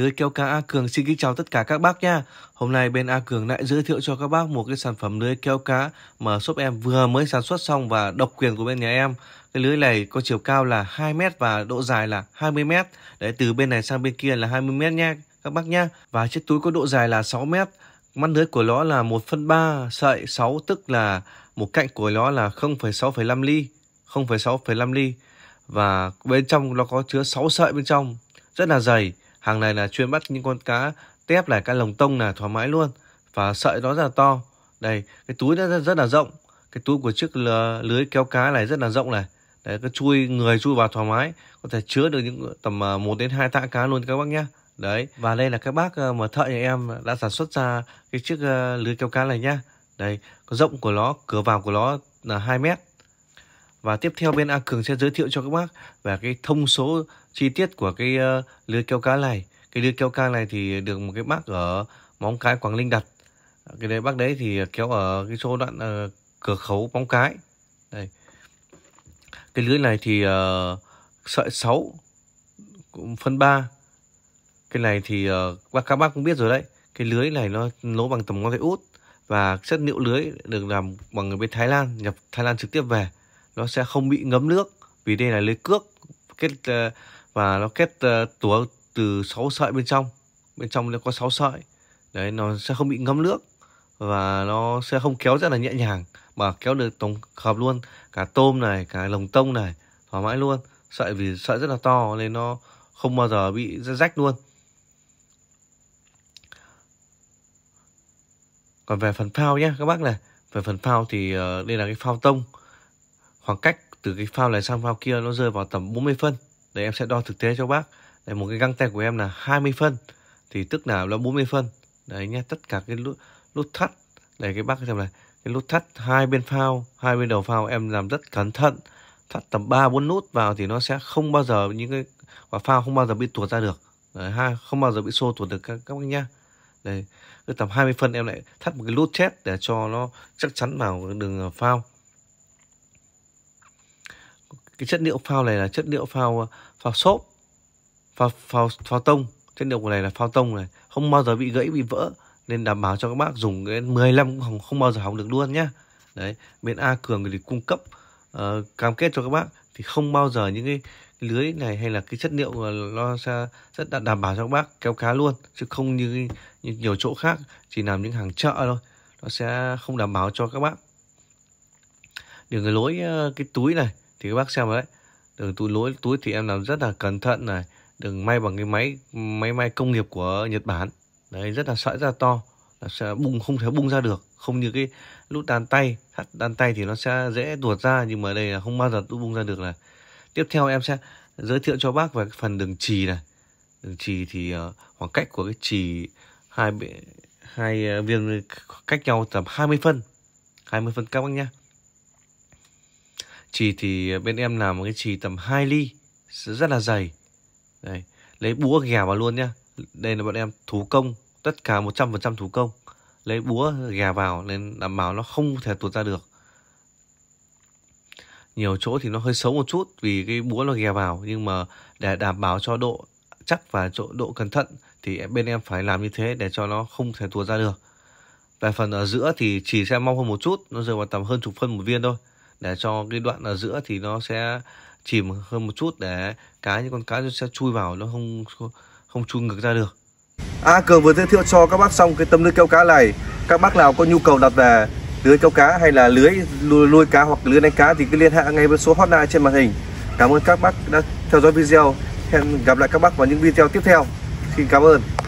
Lưới kéo cá A Cường xin kính chào tất cả các bác nha. Hôm nay bên A Cường lại giới thiệu cho các bác một cái sản phẩm lưới kéo cá mà shop em vừa mới sản xuất xong và độc quyền của bên nhà em. Cái lưới này có chiều cao là 2 m và độ dài là 20 m. Đấy từ bên này sang bên kia là 20 m nha các bác nhá. Và chiếc túi có độ dài là 6 m. Mắt lưới của nó là 1 phân 3 sợi 6 tức là một cạnh của nó là 0,6,5 ly. 0,6,5 ly. Và bên trong nó có chứa 6 sợi bên trong. Rất là dày Hàng này là chuyên bắt những con cá tép này, cá lồng tông là thoải mái luôn. Và sợi nó rất là to. Đây, cái túi nó rất, là rộng. Cái túi của chiếc lưới kéo cá này rất là rộng này. để cái chui người chui vào thoải mái, có thể chứa được những tầm 1 à, đến 2 tạ cá luôn các bác nhé. Đấy, và đây là các bác à, mà thợ nhà em đã sản xuất ra cái chiếc à, lưới kéo cá này nhá. Đây, có rộng của nó, cửa vào của nó là 2 mét và tiếp theo bên A Cường sẽ giới thiệu cho các bác về cái thông số chi tiết của cái uh, lưới kéo cá này. Cái lưới kéo cá này thì được một cái bác ở Móng Cái Quảng Ninh đặt. Cái đấy bác đấy thì kéo ở cái số đoạn uh, cửa khẩu Móng Cái. Đây. Cái lưới này thì uh, sợi 6 phân 3. Cái này thì uh, các bác cũng biết rồi đấy. Cái lưới này nó nấu bằng tầm ngón tay út và chất liệu lưới được làm bằng người bên Thái Lan, nhập Thái Lan trực tiếp về nó sẽ không bị ngấm nước vì đây là lưới cước kết ờ, và nó kết ờ, túa từ 6 sợi bên trong bên trong nó có 6 sợi đấy nó sẽ không bị ngấm nước và nó sẽ không kéo rất là nhẹ nhàng mà kéo được tổng hợp luôn cả tôm này cả lồng tông này thoải mái luôn sợi vì sợi rất là to nên nó không bao giờ bị rách luôn còn về phần phao nhé các bác này về phần phao thì ờ, đây là cái phao tông khoảng cách từ cái phao này sang phao kia nó rơi vào tầm 40 phân để em sẽ đo thực tế cho bác đây một cái găng tay của em là 20 phân thì tức là nó 40 phân đấy nhé tất cả cái nút nút thắt đây cái bác xem này cái nút thắt hai bên phao hai bên đầu phao em làm rất cẩn thận thắt tầm 3 bốn nút vào thì nó sẽ không bao giờ những cái quả phao không bao giờ bị tuột ra được đấy, ha không bao giờ bị xô tuột được các các bác nhá đây cứ tầm 20 phân em lại thắt một cái nút chết để cho nó chắc chắn vào đường phao cái chất liệu phao này là chất liệu phao phao xốp phao phao phao tông chất liệu của này là phao tông này không bao giờ bị gãy bị vỡ nên đảm bảo cho các bác dùng cái 15 cũng không bao giờ hỏng được luôn nhá đấy bên A Cường thì cung cấp uh, cam kết cho các bác thì không bao giờ những cái lưới này hay là cái chất liệu nó sẽ rất là đảm bảo cho các bác kéo cá luôn chứ không như, như nhiều chỗ khác chỉ làm những hàng chợ thôi nó sẽ không đảm bảo cho các bác đường cái lối ờ, cái túi này thì các bác xem đấy đường túi lối túi thì em làm rất là cẩn thận này đường may bằng cái máy máy may công nghiệp của Nhật Bản đấy rất là sợi ra to là sẽ bung không thể bung ra được không như cái nút đan tay thắt đan tay thì nó sẽ dễ tuột ra nhưng mà đây là không bao giờ tôi bung ra được này tiếp theo em sẽ giới thiệu cho bác về cái phần đường chì này đường chì thì ờ, khoảng cách của cái chì hai hai ờ, viên cách nhau tầm 20 phân 20 phân các bác nhé chì thì bên em làm một cái chì tầm 2 ly rất là dày Đấy. lấy búa ghè vào luôn nhá đây là bọn em thủ công tất cả 100% thủ công lấy búa ghè vào nên đảm bảo nó không thể tuột ra được nhiều chỗ thì nó hơi xấu một chút vì cái búa nó ghè vào nhưng mà để đảm bảo cho độ chắc và chỗ độ cẩn thận thì bên em phải làm như thế để cho nó không thể tuột ra được. Về phần ở giữa thì chỉ sẽ mong hơn một chút, nó rơi vào tầm hơn chục phân một viên thôi để cho cái đoạn ở giữa thì nó sẽ chìm hơn một chút để cá những con cá sẽ chui vào nó không không chui ngược ra được A Cường vừa giới thiệu cho các bác xong cái tấm lưới kéo cá này Các bác nào có nhu cầu đặt về lưới kéo cá hay là lưới nuôi, nuôi cá hoặc lưới đánh cá thì cứ liên hệ ngay với số hotline trên màn hình Cảm ơn các bác đã theo dõi video Hẹn gặp lại các bác vào những video tiếp theo Xin cảm ơn